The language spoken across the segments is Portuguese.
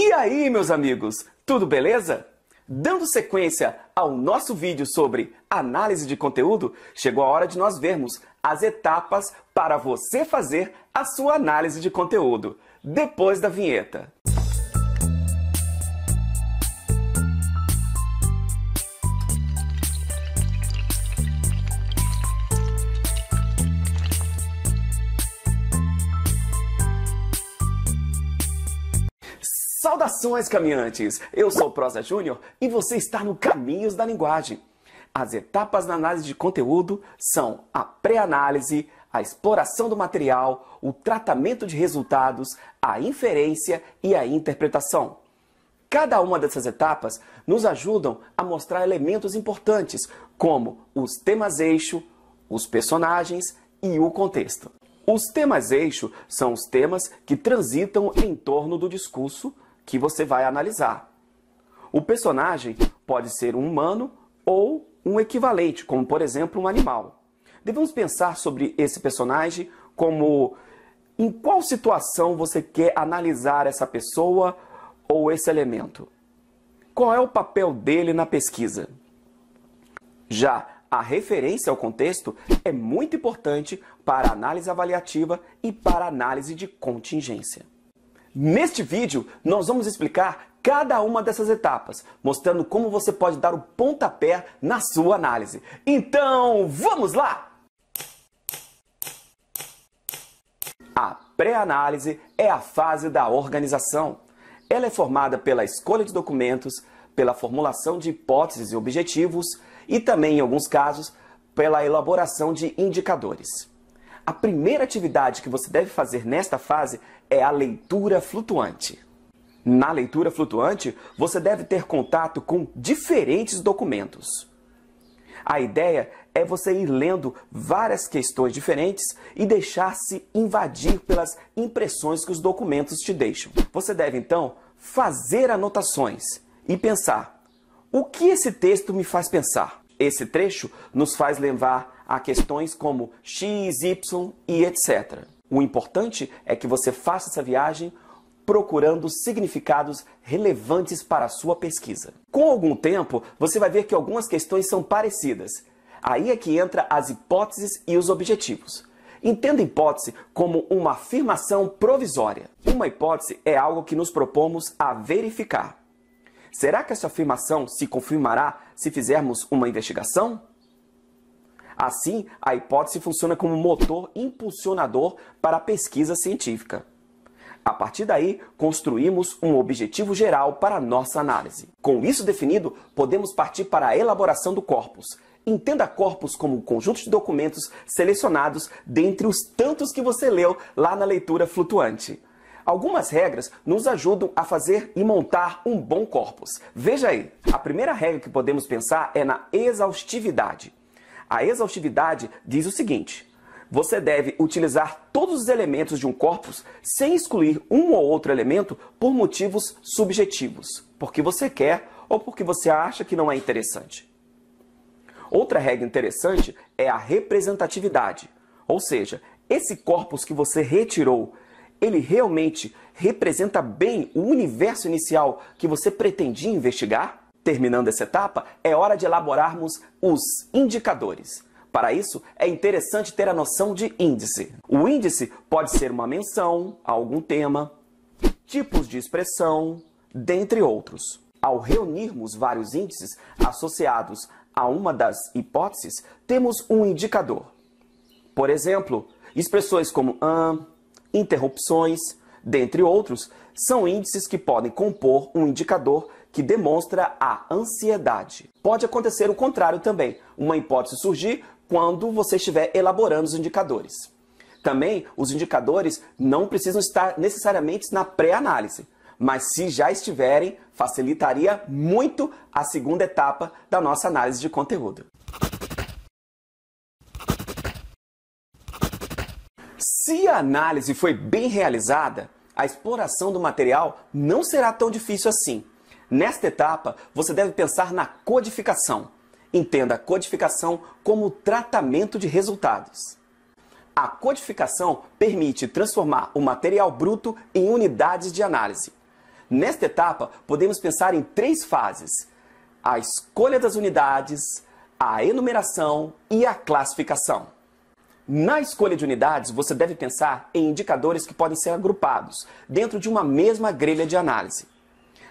E aí, meus amigos, tudo beleza? Dando sequência ao nosso vídeo sobre análise de conteúdo, chegou a hora de nós vermos as etapas para você fazer a sua análise de conteúdo, depois da vinheta. Saudações, caminhantes! Eu sou Prosa Júnior e você está no Caminhos da Linguagem. As etapas na análise de conteúdo são a pré-análise, a exploração do material, o tratamento de resultados, a inferência e a interpretação. Cada uma dessas etapas nos ajudam a mostrar elementos importantes, como os temas-eixo, os personagens e o contexto. Os temas eixo são os temas que transitam em torno do discurso que você vai analisar. O personagem pode ser um humano ou um equivalente, como por exemplo um animal. Devemos pensar sobre esse personagem como em qual situação você quer analisar essa pessoa ou esse elemento. Qual é o papel dele na pesquisa? Já a referência ao contexto é muito importante para análise avaliativa e para análise de contingência. Neste vídeo, nós vamos explicar cada uma dessas etapas, mostrando como você pode dar o pontapé na sua análise. Então, vamos lá! A pré-análise é a fase da organização. Ela é formada pela escolha de documentos, pela formulação de hipóteses e objetivos e também, em alguns casos, pela elaboração de indicadores a primeira atividade que você deve fazer nesta fase é a leitura flutuante. Na leitura flutuante, você deve ter contato com diferentes documentos. A ideia é você ir lendo várias questões diferentes e deixar-se invadir pelas impressões que os documentos te deixam. Você deve então fazer anotações e pensar: o que esse texto me faz pensar? Esse trecho nos faz levar a questões como X, Y e etc. O importante é que você faça essa viagem procurando significados relevantes para a sua pesquisa. Com algum tempo, você vai ver que algumas questões são parecidas. Aí é que entra as hipóteses e os objetivos. Entenda hipótese como uma afirmação provisória. Uma hipótese é algo que nos propomos a verificar. Será que essa afirmação se confirmará se fizermos uma investigação? Assim, a hipótese funciona como motor impulsionador para a pesquisa científica. A partir daí, construímos um objetivo geral para a nossa análise. Com isso definido, podemos partir para a elaboração do corpus. Entenda corpus como um conjunto de documentos selecionados dentre os tantos que você leu lá na leitura flutuante. Algumas regras nos ajudam a fazer e montar um bom corpus. Veja aí, a primeira regra que podemos pensar é na exaustividade. A exaustividade diz o seguinte: você deve utilizar todos os elementos de um corpus sem excluir um ou outro elemento por motivos subjetivos, porque você quer ou porque você acha que não é interessante. Outra regra interessante é a representatividade, ou seja, esse corpus que você retirou, ele realmente representa bem o universo inicial que você pretendia investigar? Terminando essa etapa, é hora de elaborarmos os indicadores. Para isso, é interessante ter a noção de índice. O índice pode ser uma menção a algum tema, tipos de expressão, dentre outros. Ao reunirmos vários índices associados a uma das hipóteses, temos um indicador. Por exemplo, expressões como "ah", interrupções, dentre outros, são índices que podem compor um indicador que demonstra a ansiedade. Pode acontecer o contrário também, uma hipótese surgir quando você estiver elaborando os indicadores. Também, os indicadores não precisam estar necessariamente na pré-análise, mas se já estiverem, facilitaria muito a segunda etapa da nossa análise de conteúdo. Se a análise foi bem realizada, a exploração do material não será tão difícil assim. Nesta etapa, você deve pensar na codificação. Entenda a codificação como o tratamento de resultados. A codificação permite transformar o material bruto em unidades de análise. Nesta etapa, podemos pensar em três fases: a escolha das unidades, a enumeração e a classificação. Na escolha de unidades, você deve pensar em indicadores que podem ser agrupados dentro de uma mesma grelha de análise.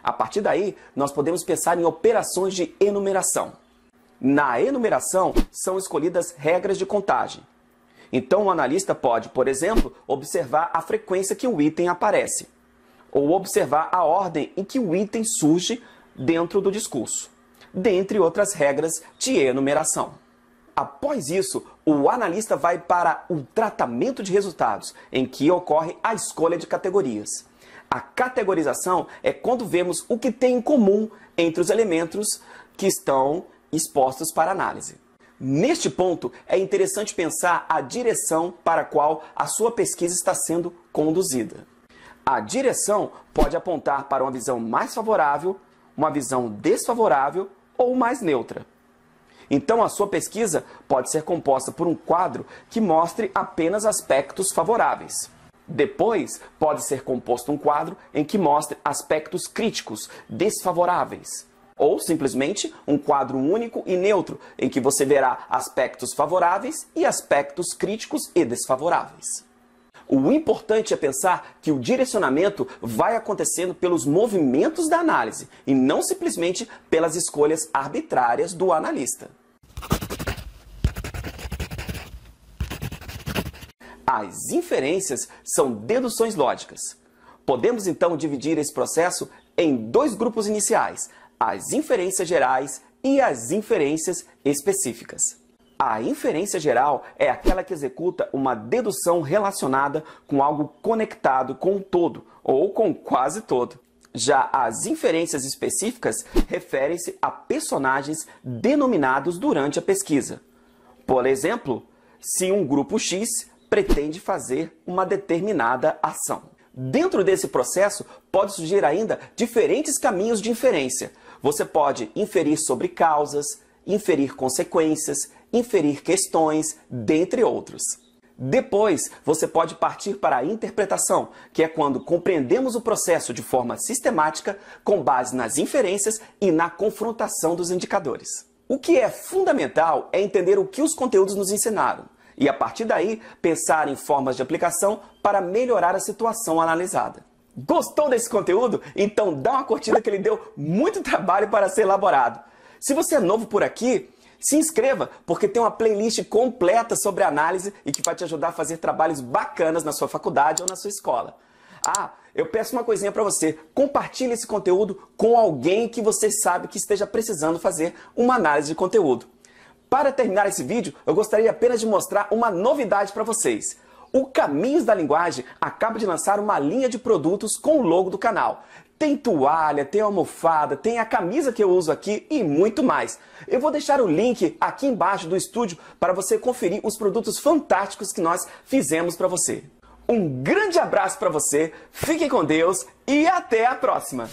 A partir daí, nós podemos pensar em operações de enumeração. Na enumeração, são escolhidas regras de contagem. Então, o analista pode, por exemplo, observar a frequência que o item aparece, ou observar a ordem em que o item surge dentro do discurso, dentre outras regras de enumeração. Após isso, o analista vai para o tratamento de resultados, em que ocorre a escolha de categorias. A categorização é quando vemos o que tem em comum entre os elementos que estão expostos para análise. Neste ponto, é interessante pensar a direção para a qual a sua pesquisa está sendo conduzida. A direção pode apontar para uma visão mais favorável, uma visão desfavorável ou mais neutra. Então, a sua pesquisa pode ser composta por um quadro que mostre apenas aspectos favoráveis depois, pode ser composto um quadro em que mostre aspectos críticos, desfavoráveis. Ou simplesmente um quadro único e neutro, em que você verá aspectos favoráveis e aspectos críticos e desfavoráveis. O importante é pensar que o direcionamento vai acontecendo pelos movimentos da análise e não simplesmente pelas escolhas arbitrárias do analista. As inferências são deduções lógicas. Podemos então dividir esse processo em dois grupos iniciais, as inferências gerais e as inferências específicas. A inferência geral é aquela que executa uma dedução relacionada com algo conectado com todo ou com quase todo. Já as inferências específicas referem-se a personagens denominados durante a pesquisa. Por exemplo, se um grupo X pretende fazer uma determinada ação. Dentro desse processo, pode surgir ainda diferentes caminhos de inferência. Você pode inferir sobre causas, inferir consequências, inferir questões, dentre outros. Depois, você pode partir para a interpretação, que é quando compreendemos o processo de forma sistemática, com base nas inferências e na confrontação dos indicadores. O que é fundamental é entender o que os conteúdos nos ensinaram e, a partir daí, pensar em formas de aplicação para melhorar a situação analisada. Gostou desse conteúdo? Então dá uma curtida que ele deu muito trabalho para ser elaborado. Se você é novo por aqui, se inscreva, porque tem uma playlist completa sobre análise e que vai te ajudar a fazer trabalhos bacanas na sua faculdade ou na sua escola. Ah, eu peço uma coisinha para você. Compartilhe esse conteúdo com alguém que você sabe que esteja precisando fazer uma análise de conteúdo. Para terminar esse vídeo, eu gostaria apenas de mostrar uma novidade para vocês. O Caminhos da Linguagem acaba de lançar uma linha de produtos com o logo do canal. Tem toalha, tem almofada, tem a camisa que eu uso aqui e muito mais. Eu vou deixar o link aqui embaixo do estúdio para você conferir os produtos fantásticos que nós fizemos para você. Um grande abraço para você, fique com Deus e até a próxima!